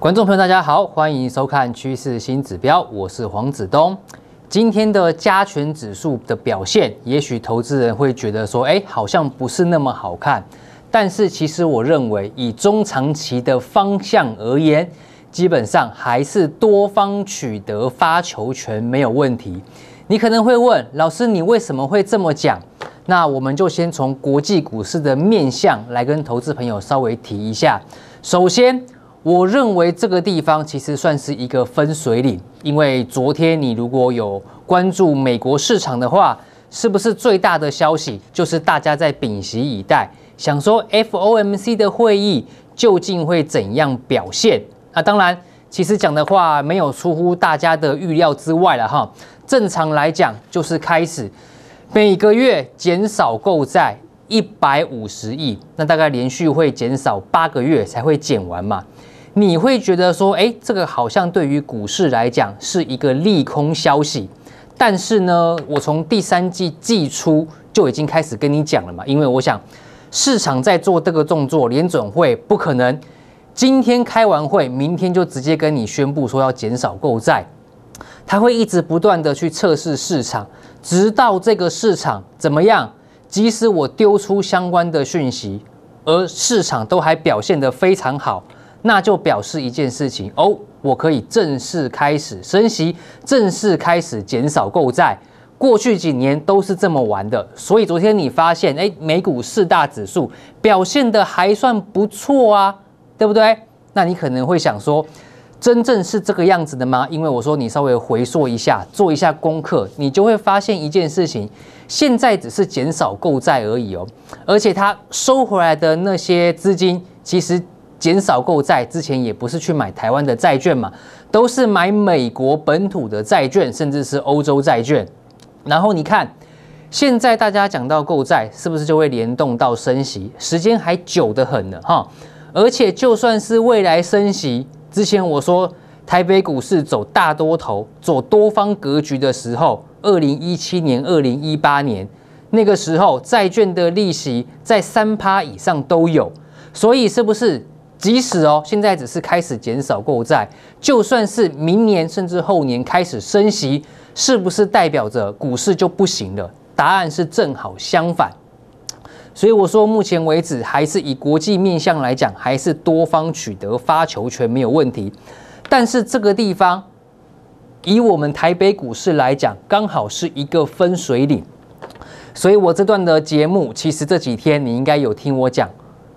观众朋友，大家好，欢迎收看《趋势新指标》，我是黄子东。今天的加权指数的表现，也许投资人会觉得说，哎，好像不是那么好看。但是，其实我认为，以中长期的方向而言，基本上还是多方取得发球权没有问题。你可能会问，老师，你为什么会这么讲？那我们就先从国际股市的面相来跟投资朋友稍微提一下。首先。我认为这个地方其实算是一个分水岭，因为昨天你如果有关注美国市场的话，是不是最大的消息就是大家在屏息以待，想说 FOMC 的会议究竟会怎样表现？那当然，其实讲的话没有出乎大家的预料之外了哈。正常来讲，就是开始每个月减少购债一百五十亿，那大概连续会减少八个月才会减完嘛。你会觉得说，哎，这个好像对于股市来讲是一个利空消息，但是呢，我从第三季季初就已经开始跟你讲了嘛，因为我想市场在做这个动作，联准会不可能今天开完会，明天就直接跟你宣布说要减少购债，他会一直不断的去测试市场，直到这个市场怎么样，即使我丢出相关的讯息，而市场都还表现得非常好。那就表示一件事情哦，我可以正式开始升息，正式开始减少购债。过去几年都是这么玩的，所以昨天你发现，哎，美股四大指数表现的还算不错啊，对不对？那你可能会想说，真正是这个样子的吗？因为我说你稍微回溯一下，做一下功课，你就会发现一件事情，现在只是减少购债而已哦，而且它收回来的那些资金，其实。减少购债之前也不是去买台湾的债券嘛，都是买美国本土的债券，甚至是欧洲债券。然后你看，现在大家讲到购债，是不是就会联动到升息？时间还久得很呢，哈。而且就算是未来升息之前，我说台北股市走大多头、走多方格局的时候，二零一七年、二零一八年那个时候，债券的利息在三趴以上都有，所以是不是？即使哦，现在只是开始减少购债，就算是明年甚至后年开始升息，是不是代表着股市就不行了？答案是正好相反。所以我说，目前为止还是以国际面向来讲，还是多方取得发球权没有问题。但是这个地方，以我们台北股市来讲，刚好是一个分水岭。所以我这段的节目，其实这几天你应该有听我讲。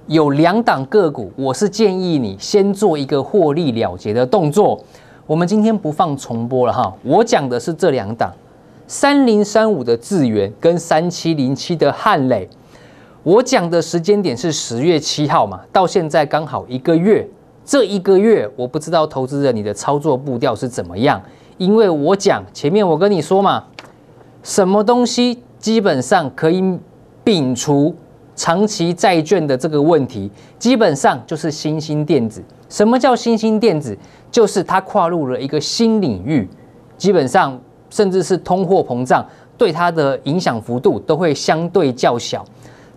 有两档个股，我是建议你先做一个获利了结的动作。我们今天不放重播了哈，我讲的是这两档：三零三五的智元跟三七零七的汉磊。我讲的时间点是十月七号嘛，到现在刚好一个月。这一个月，我不知道投资者你的操作步调是怎么样，因为我讲前面我跟你说嘛，什么东西基本上可以摒除。长期债券的这个问题，基本上就是新兴电子。什么叫新兴电子？就是它跨入了一个新领域，基本上甚至是通货膨胀对它的影响幅度都会相对较小。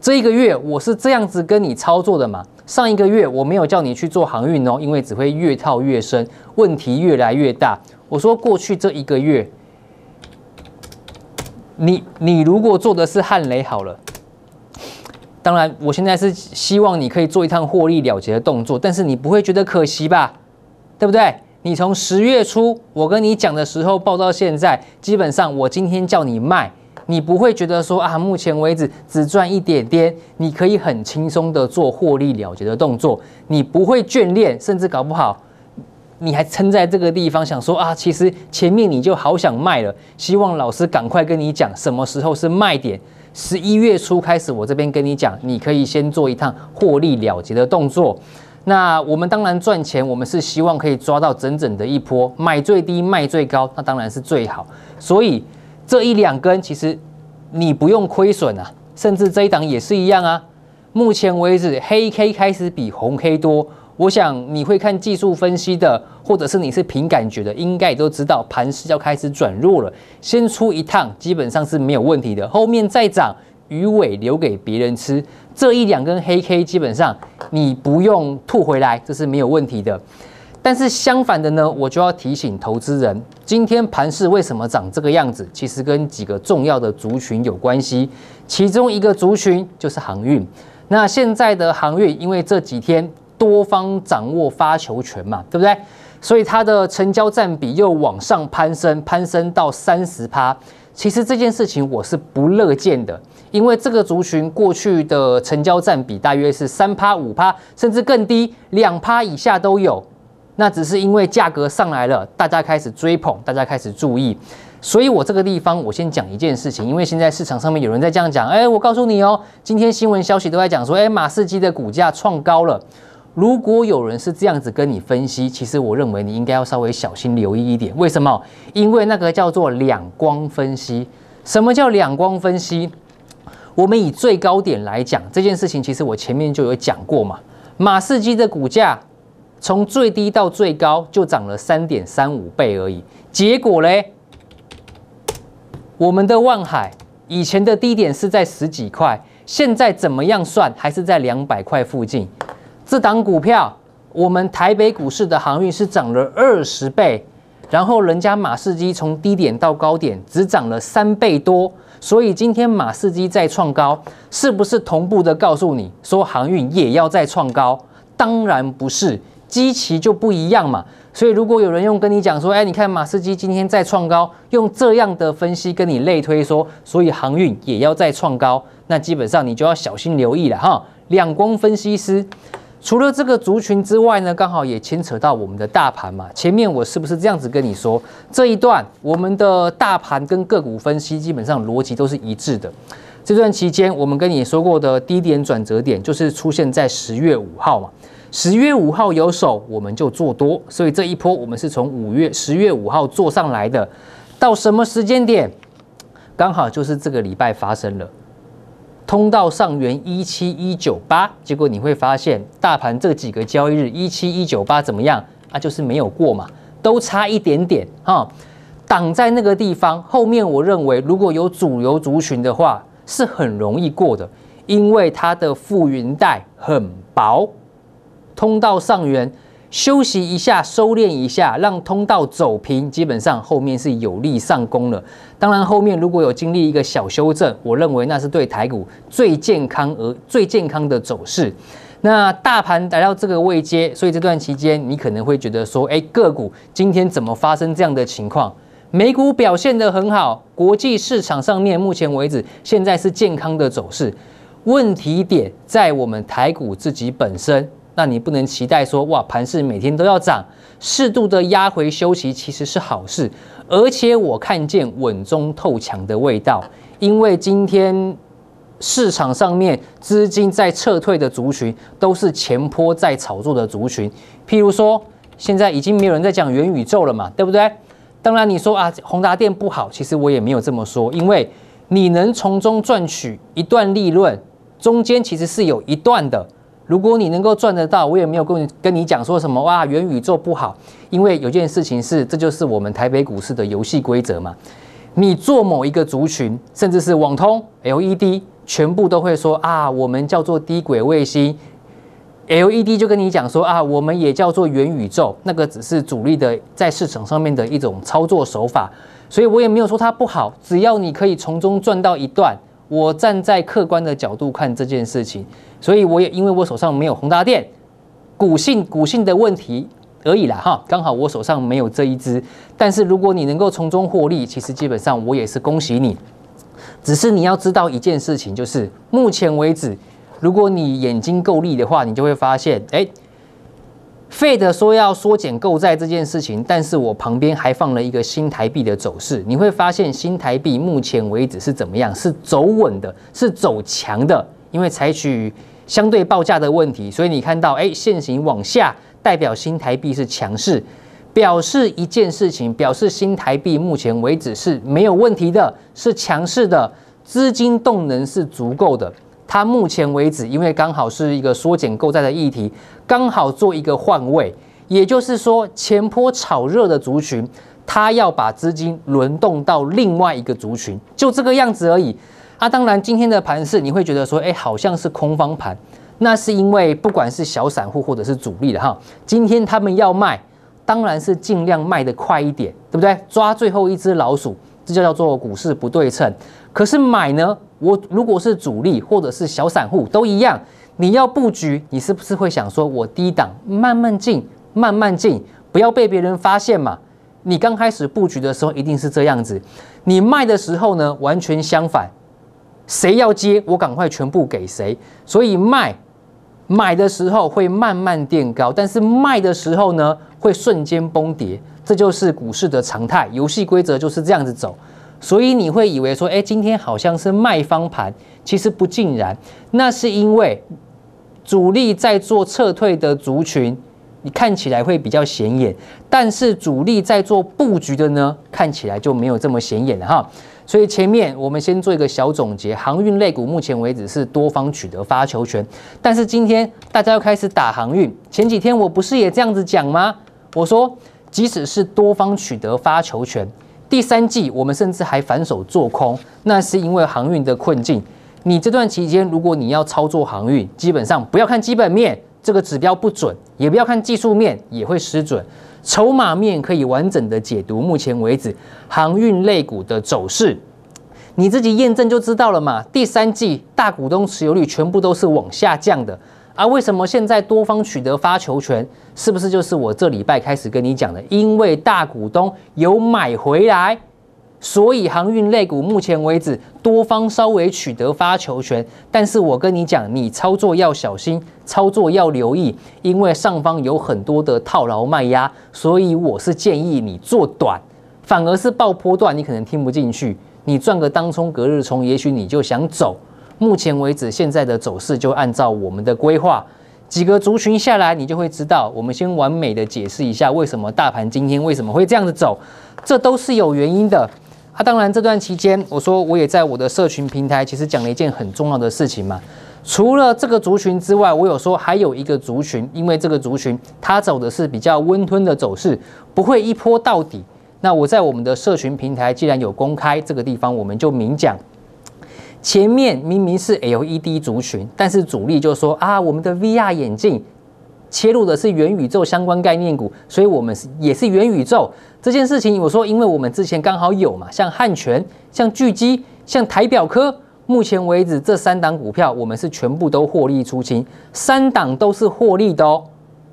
这一个月我是这样子跟你操作的嘛？上一个月我没有叫你去做航运哦，因为只会越套越深，问题越来越大。我说过去这一个月，你你如果做的是汉雷好了。当然，我现在是希望你可以做一趟获利了结的动作，但是你不会觉得可惜吧？对不对？你从十月初我跟你讲的时候报到现在，基本上我今天叫你卖，你不会觉得说啊，目前为止只赚一点点，你可以很轻松的做获利了结的动作，你不会眷恋，甚至搞不好你还撑在这个地方想说啊，其实前面你就好想卖了，希望老师赶快跟你讲什么时候是卖点。十一月初开始，我这边跟你讲，你可以先做一趟获利了结的动作。那我们当然赚钱，我们是希望可以抓到整整的一波，买最低卖最高，那当然是最好。所以这一两根其实你不用亏损啊，甚至这一档也是一样啊。目前为止，黑 K 开始比红 K 多。我想你会看技术分析的，或者是你是凭感觉的，应该也都知道盘势要开始转弱了。先出一趟，基本上是没有问题的。后面再涨，鱼尾留给别人吃。这一两根黑 K，基本上你不用吐回来，这是没有问题的。但是相反的呢，我就要提醒投资人，今天盘市为什么长这个样子，其实跟几个重要的族群有关系。其中一个族群就是航运。那现在的航运，因为这几天。多方掌握发球权嘛，对不对？所以它的成交占比又往上攀升，攀升到三十趴。其实这件事情我是不乐见的，因为这个族群过去的成交占比大约是三趴、五趴，甚至更低，两趴以下都有。那只是因为价格上来了，大家开始追捧，大家开始注意。所以，我这个地方我先讲一件事情，因为现在市场上面有人在这样讲，哎，我告诉你哦，今天新闻消息都在讲说，哎，马士基的股价创高了。如果有人是这样子跟你分析，其实我认为你应该要稍微小心留意一点。为什么？因为那个叫做两光分析。什么叫两光分析？我们以最高点来讲这件事情，其实我前面就有讲过嘛。马士基的股价从最低到最高就涨了三点三五倍而已。结果嘞，我们的万海以前的低点是在十几块，现在怎么样算还是在两百块附近。这档股票，我们台北股市的航运是涨了二十倍，然后人家马士基从低点到高点只涨了三倍多，所以今天马士基在创高，是不是同步的告诉你说航运也要再创高？当然不是，基期就不一样嘛。所以如果有人用跟你讲说，哎，你看马士基今天在创高，用这样的分析跟你类推说，所以航运也要再创高，那基本上你就要小心留意了哈。两光分析师。除了这个族群之外呢，刚好也牵扯到我们的大盘嘛。前面我是不是这样子跟你说？这一段我们的大盘跟个股分析基本上逻辑都是一致的。这段期间我们跟你说过的低点转折点，就是出现在十月五号嘛。十月五号有手，我们就做多，所以这一波我们是从五月十月五号做上来的。到什么时间点？刚好就是这个礼拜发生了。通道上缘一七一九八，结果你会发现，大盘这几个交易日一七一九八怎么样？那就是没有过嘛，都差一点点哈，挡在那个地方。后面我认为，如果有主流族群的话，是很容易过的，因为它的覆云带很薄。通道上缘。休息一下，收敛一下，让通道走平，基本上后面是有力上攻了。当然，后面如果有经历一个小修正，我认为那是对台股最健康而最健康的走势。那大盘来到这个位阶，所以这段期间你可能会觉得说：，哎，个股今天怎么发生这样的情况？美股表现得很好，国际市场上面目前为止现在是健康的走势，问题点在我们台股自己本身。那你不能期待说哇，盘市每天都要涨，适度的压回休息其实是好事，而且我看见稳中透强的味道，因为今天市场上面资金在撤退的族群，都是前坡在炒作的族群，譬如说现在已经没有人在讲元宇宙了嘛，对不对？当然你说啊宏达电不好，其实我也没有这么说，因为你能从中赚取一段利润，中间其实是有一段的。如果你能够赚得到，我也没有跟你跟你讲说什么哇元宇宙不好，因为有件事情是，这就是我们台北股市的游戏规则嘛。你做某一个族群，甚至是网通、LED，全部都会说啊，我们叫做低轨卫星。LED 就跟你讲说啊，我们也叫做元宇宙，那个只是主力的在市场上面的一种操作手法。所以我也没有说它不好，只要你可以从中赚到一段。我站在客观的角度看这件事情，所以我也因为我手上没有宏达电，股性股性的问题而已啦，哈，刚好我手上没有这一支。但是如果你能够从中获利，其实基本上我也是恭喜你。只是你要知道一件事情，就是目前为止，如果你眼睛够利的话，你就会发现，哎。费德说要缩减购债这件事情，但是我旁边还放了一个新台币的走势，你会发现新台币目前为止是怎么样？是走稳的，是走强的，因为采取相对报价的问题，所以你看到哎，现行往下，代表新台币是强势，表示一件事情，表示新台币目前为止是没有问题的，是强势的，资金动能是足够的。它目前为止，因为刚好是一个缩减购债的议题，刚好做一个换位，也就是说前坡炒热的族群，它要把资金轮动到另外一个族群，就这个样子而已。啊，当然今天的盘势你会觉得说，哎，好像是空方盘，那是因为不管是小散户或者是主力的哈，今天他们要卖，当然是尽量卖得快一点，对不对？抓最后一只老鼠。这就叫做股市不对称。可是买呢？我如果是主力或者是小散户都一样，你要布局，你是不是会想说，我低档慢慢进，慢慢进，不要被别人发现嘛？你刚开始布局的时候一定是这样子。你卖的时候呢，完全相反，谁要接，我赶快全部给谁。所以卖。买的时候会慢慢垫高，但是卖的时候呢，会瞬间崩跌。这就是股市的常态，游戏规则就是这样子走。所以你会以为说，哎，今天好像是卖方盘，其实不尽然。那是因为主力在做撤退的族群，你看起来会比较显眼；但是主力在做布局的呢，看起来就没有这么显眼了哈。所以前面我们先做一个小总结，航运类股目前为止是多方取得发球权，但是今天大家要开始打航运。前几天我不是也这样子讲吗？我说，即使是多方取得发球权，第三季我们甚至还反手做空，那是因为航运的困境。你这段期间如果你要操作航运，基本上不要看基本面，这个指标不准；也不要看技术面，也会失准。筹码面可以完整的解读，目前为止航运类股的走势，你自己验证就知道了嘛。第三季大股东持有率全部都是往下降的，啊，为什么现在多方取得发球权？是不是就是我这礼拜开始跟你讲的？因为大股东有买回来。所以航运类股目前为止多方稍微取得发球权，但是我跟你讲，你操作要小心，操作要留意，因为上方有很多的套牢卖压，所以我是建议你做短，反而是爆破段你可能听不进去，你赚个当冲隔日冲，也许你就想走。目前为止现在的走势就按照我们的规划，几个族群下来，你就会知道。我们先完美的解释一下为什么大盘今天为什么会这样子走，这都是有原因的。啊，当然，这段期间，我说我也在我的社群平台，其实讲了一件很重要的事情嘛。除了这个族群之外，我有说还有一个族群，因为这个族群它走的是比较温吞的走势，不会一波到底。那我在我们的社群平台，既然有公开这个地方，我们就明讲。前面明明是 LED 族群，但是主力就说啊，我们的 VR 眼镜切入的是元宇宙相关概念股，所以我们是也是元宇宙。这件事情，我说，因为我们之前刚好有嘛，像汉泉、像巨基、像台表科，目前为止这三档股票，我们是全部都获利出清，三档都是获利的哦。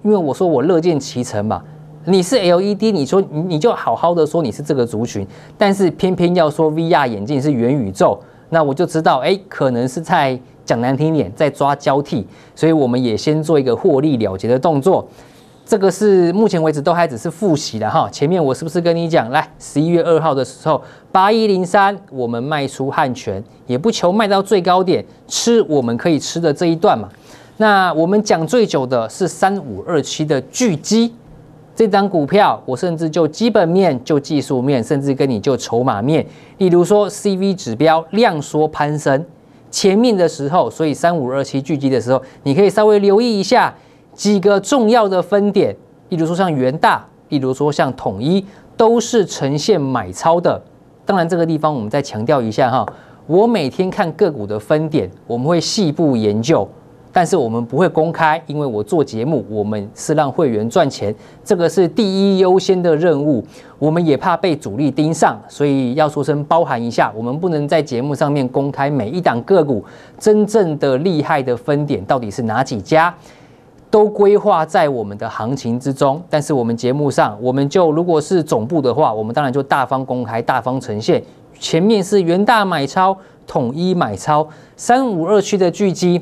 因为我说我乐见其成嘛，你是 LED，你说你就好好的说你是这个族群，但是偏偏要说 VR 眼镜是元宇宙，那我就知道，哎，可能是在讲难听点，在抓交替，所以我们也先做一个获利了结的动作。这个是目前为止都还只是复习的哈，前面我是不是跟你讲，来十一月二号的时候八一零三我们卖出汉权，也不求卖到最高点，吃我们可以吃的这一段嘛。那我们讲最久的是三五二七的巨积，这张股票我甚至就基本面、就技术面，甚至跟你就筹码面，例如说 C V 指标量缩攀升，前面的时候，所以三五二七聚积的时候，你可以稍微留意一下。几个重要的分点，例如说像元大，例如说像统一，都是呈现买超的。当然，这个地方我们再强调一下哈。我每天看个股的分点，我们会细部研究，但是我们不会公开，因为我做节目，我们是让会员赚钱，这个是第一优先的任务。我们也怕被主力盯上，所以要说声包含一下，我们不能在节目上面公开每一档个股真正的厉害的分点到底是哪几家。都规划在我们的行情之中，但是我们节目上，我们就如果是总部的话，我们当然就大方公开、大方呈现。前面是元大买超，统一买超，三五二区的聚集，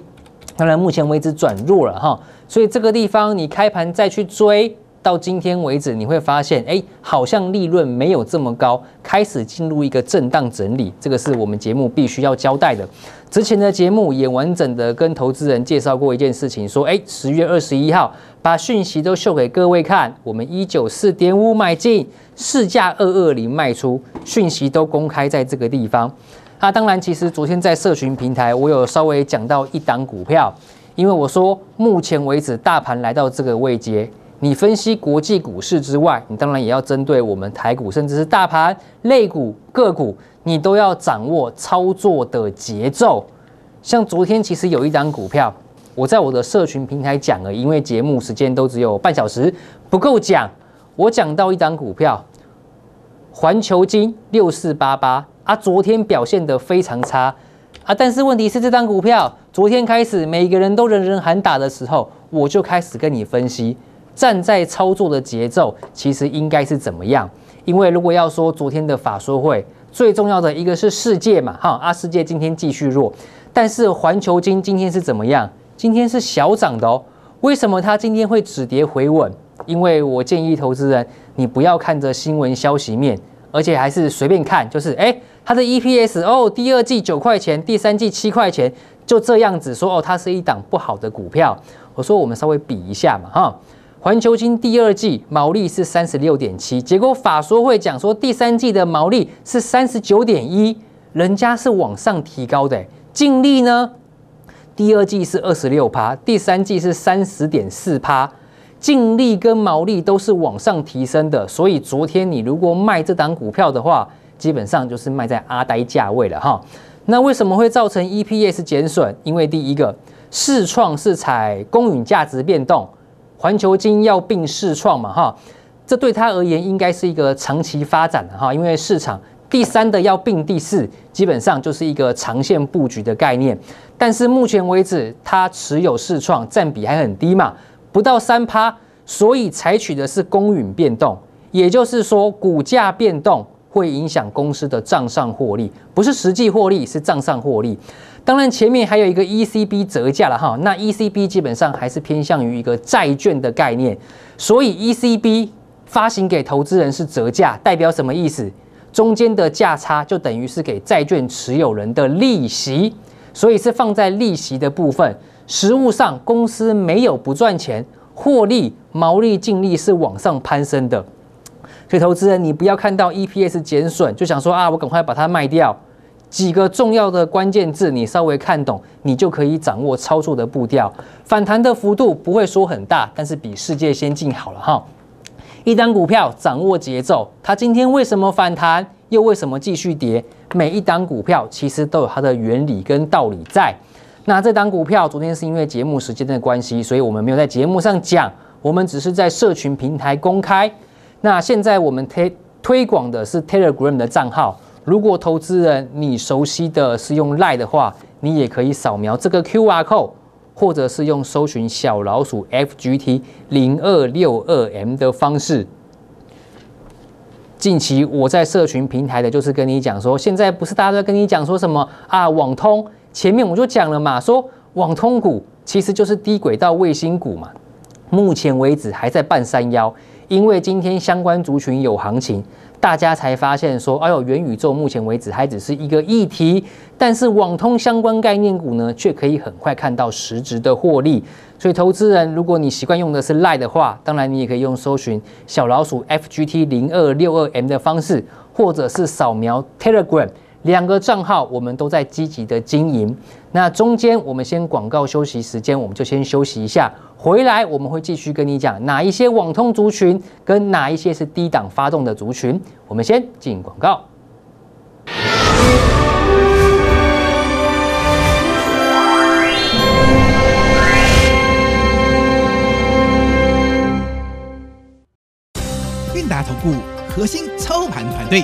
当然目前为止转弱了哈，所以这个地方你开盘再去追。到今天为止，你会发现，哎，好像利润没有这么高，开始进入一个震荡整理。这个是我们节目必须要交代的。之前的节目也完整的跟投资人介绍过一件事情，说，哎，十月二十一号把讯息都秀给各位看，我们一九四点五买进，市价二二零卖出，讯息都公开在这个地方。那当然，其实昨天在社群平台，我有稍微讲到一档股票，因为我说目前为止大盘来到这个位阶。你分析国际股市之外，你当然也要针对我们台股，甚至是大盘类股、个股，你都要掌握操作的节奏。像昨天，其实有一张股票，我在我的社群平台讲了，因为节目时间都只有半小时，不够讲。我讲到一张股票，环球金六四八八啊，昨天表现得非常差啊。但是问题是，这张股票昨天开始，每个人都人人喊打的时候，我就开始跟你分析。站在操作的节奏，其实应该是怎么样？因为如果要说昨天的法说会最重要的一个是世界嘛哈，啊，世界今天继续弱，但是环球金今天是怎么样？今天是小涨的哦。为什么它今天会止跌回稳？因为我建议投资人，你不要看着新闻消息面，而且还是随便看，就是哎，它的 EPS 哦，第二季九块钱，第三季七块钱，就这样子说哦，它是一档不好的股票。我说我们稍微比一下嘛哈。环球金第二季毛利是三十六点七，结果法说会讲说第三季的毛利是三十九点一，人家是往上提高的。净利呢，第二季是二十六趴，第三季是三十点四趴，净利跟毛利都是往上提升的。所以昨天你如果卖这档股票的话，基本上就是卖在阿呆价位了哈。那为什么会造成 EPS 减损？因为第一个，市创是采公允价值变动。环球金要并市创嘛，哈，这对他而言应该是一个长期发展的哈，因为市场第三的要并第四，基本上就是一个长线布局的概念。但是目前为止，他持有市创占比还很低嘛，不到三趴，所以采取的是公允变动，也就是说股价变动会影响公司的账上获利，不是实际获利，是账上获利。当然，前面还有一个 ECB 折价了哈，那 ECB 基本上还是偏向于一个债券的概念，所以 ECB 发行给投资人是折价，代表什么意思？中间的价差就等于是给债券持有人的利息，所以是放在利息的部分。实物上公司没有不赚钱，获利、毛利、净利是往上攀升的，所以投资人你不要看到 EPS 减损就想说啊，我赶快把它卖掉。几个重要的关键字，你稍微看懂，你就可以掌握操作的步调。反弹的幅度不会说很大，但是比世界先进好了哈。一单股票掌握节奏，它今天为什么反弹，又为什么继续跌？每一档股票其实都有它的原理跟道理在。那这单股票昨天是因为节目时间的关系，所以我们没有在节目上讲，我们只是在社群平台公开。那现在我们推推广的是 Telegram 的账号。如果投资人你熟悉的是用赖的话，你也可以扫描这个 Q R code，或者是用搜寻小老鼠 F G T 零二六二 M 的方式。近期我在社群平台的，就是跟你讲说，现在不是大家都跟你讲说什么啊？网通前面我就讲了嘛，说网通股其实就是低轨道卫星股嘛。目前为止还在半山腰，因为今天相关族群有行情。大家才发现说，哎呦，元宇宙目前为止还只是一个议题，但是网通相关概念股呢，却可以很快看到实质的获利。所以，投资人，如果你习惯用的是 Line 的话，当然你也可以用搜寻小老鼠 FGT 零二六二 M 的方式，或者是扫描 Telegram。两个账号我们都在积极的经营，那中间我们先广告休息时间，我们就先休息一下，回来我们会继续跟你讲哪一些网通族群跟哪一些是低档发动的族群。我们先进广告。运达投顾核心操盘团队。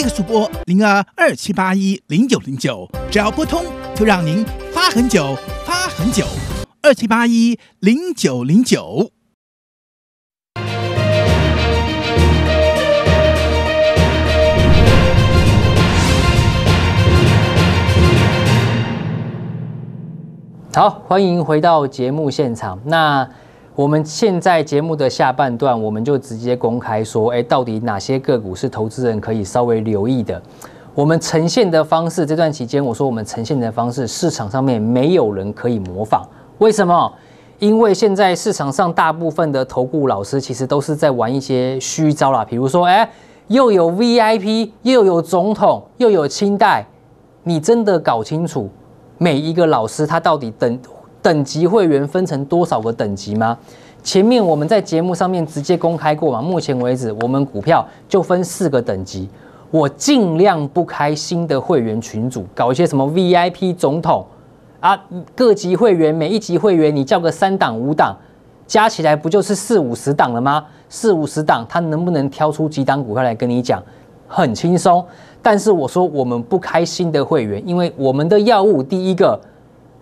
这个速播零二二七八一零九零九，只要拨通就让您发很久，发很久。二七八一零九零九。好，欢迎回到节目现场。那。我们现在节目的下半段，我们就直接公开说，哎，到底哪些个股是投资人可以稍微留意的？我们呈现的方式，这段期间我说我们呈现的方式，市场上面没有人可以模仿。为什么？因为现在市场上大部分的投顾老师其实都是在玩一些虚招啦，比如说，哎，又有 VIP，又有总统，又有清代，你真的搞清楚每一个老师他到底等。等级会员分成多少个等级吗？前面我们在节目上面直接公开过嘛。目前为止，我们股票就分四个等级。我尽量不开新的会员群组，搞一些什么 VIP 总统啊，各级会员，每一级会员你叫个三档、五档，加起来不就是四五十档了吗？四五十档，他能不能挑出几档股票来跟你讲？很轻松。但是我说我们不开新的会员，因为我们的药物第一个。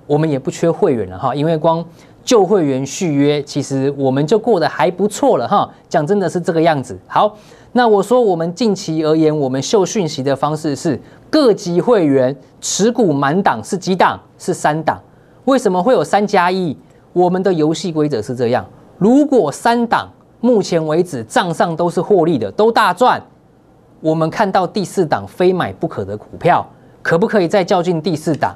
我们也不缺会员了哈，因为光旧会员续约，其实我们就过得还不错了哈。讲真的是这个样子。好，那我说我们近期而言，我们秀讯息的方式是各级会员持股满档是几档？是三档。为什么会有三加一？我们的游戏规则是这样：如果三档目前为止账上都是获利的，都大赚，我们看到第四档非买不可的股票，可不可以再叫进第四档？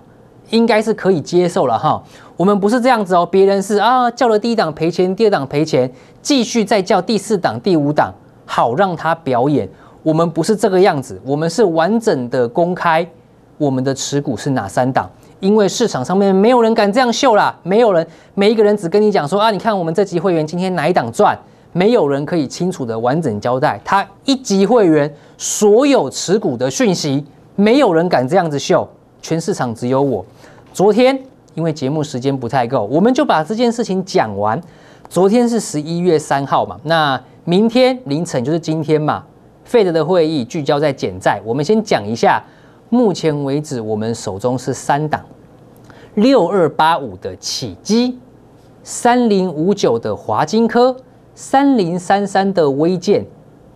应该是可以接受了哈，我们不是这样子哦，别人是啊，叫了第一档赔钱，第二档赔钱，继续再叫第四档、第五档，好让他表演。我们不是这个样子，我们是完整的公开我们的持股是哪三档，因为市场上面没有人敢这样秀啦，没有人，每一个人只跟你讲说啊，你看我们这级会员今天哪一档赚，没有人可以清楚的完整交代他一级会员所有持股的讯息，没有人敢这样子秀。全市场只有我。昨天因为节目时间不太够，我们就把这件事情讲完。昨天是十一月三号嘛，那明天凌晨就是今天嘛。Fed 的会议聚焦在减债，我们先讲一下。目前为止，我们手中是三档：六二八五的起基，三零五九的华金科，三零三三的微建。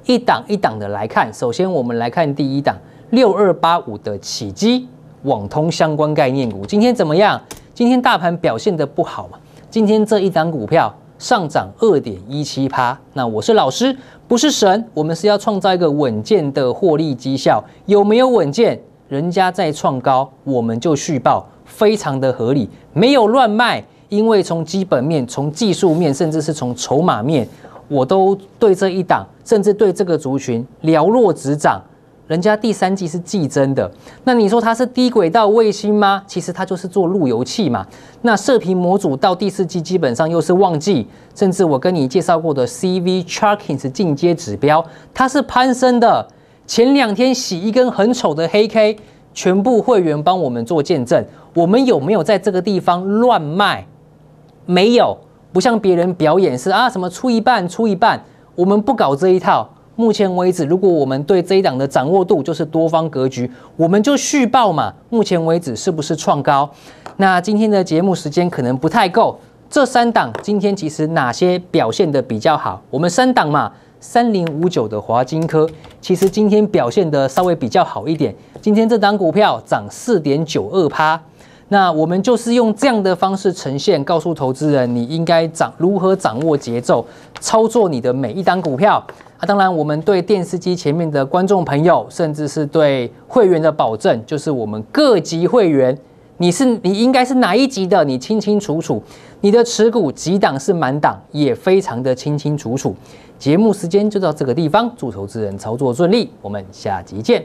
一档一档的来看，首先我们来看第一档：六二八五的起基。网通相关概念股今天怎么样？今天大盘表现的不好嘛？今天这一档股票上涨二点一七趴，那我是老师，不是神，我们是要创造一个稳健的获利绩效。有没有稳健？人家在创高，我们就续报，非常的合理，没有乱卖，因为从基本面、从技术面，甚至是从筹码面，我都对这一档，甚至对这个族群了若指掌。人家第三季是季增的，那你说它是低轨道卫星吗？其实它就是做路由器嘛。那射频模组到第四季基本上又是旺季，甚至我跟你介绍过的 CV Charkins 进阶指标，它是攀升的。前两天洗一根很丑的黑 K，全部会员帮我们做见证，我们有没有在这个地方乱卖？没有，不像别人表演是啊，什么出一半出一半，我们不搞这一套。目前为止，如果我们对这一档的掌握度就是多方格局，我们就续报嘛。目前为止是不是创高？那今天的节目时间可能不太够。这三档今天其实哪些表现的比较好？我们三档嘛，三零五九的华金科其实今天表现的稍微比较好一点。今天这档股票涨四点九二趴。那我们就是用这样的方式呈现，告诉投资人你应该掌如何掌握节奏，操作你的每一单股票。当然，我们对电视机前面的观众朋友，甚至是对会员的保证，就是我们各级会员，你是你应该是哪一级的，你清清楚楚，你的持股几档是满档，也非常的清清楚楚。节目时间就到这个地方，祝投资人操作顺利，我们下集见。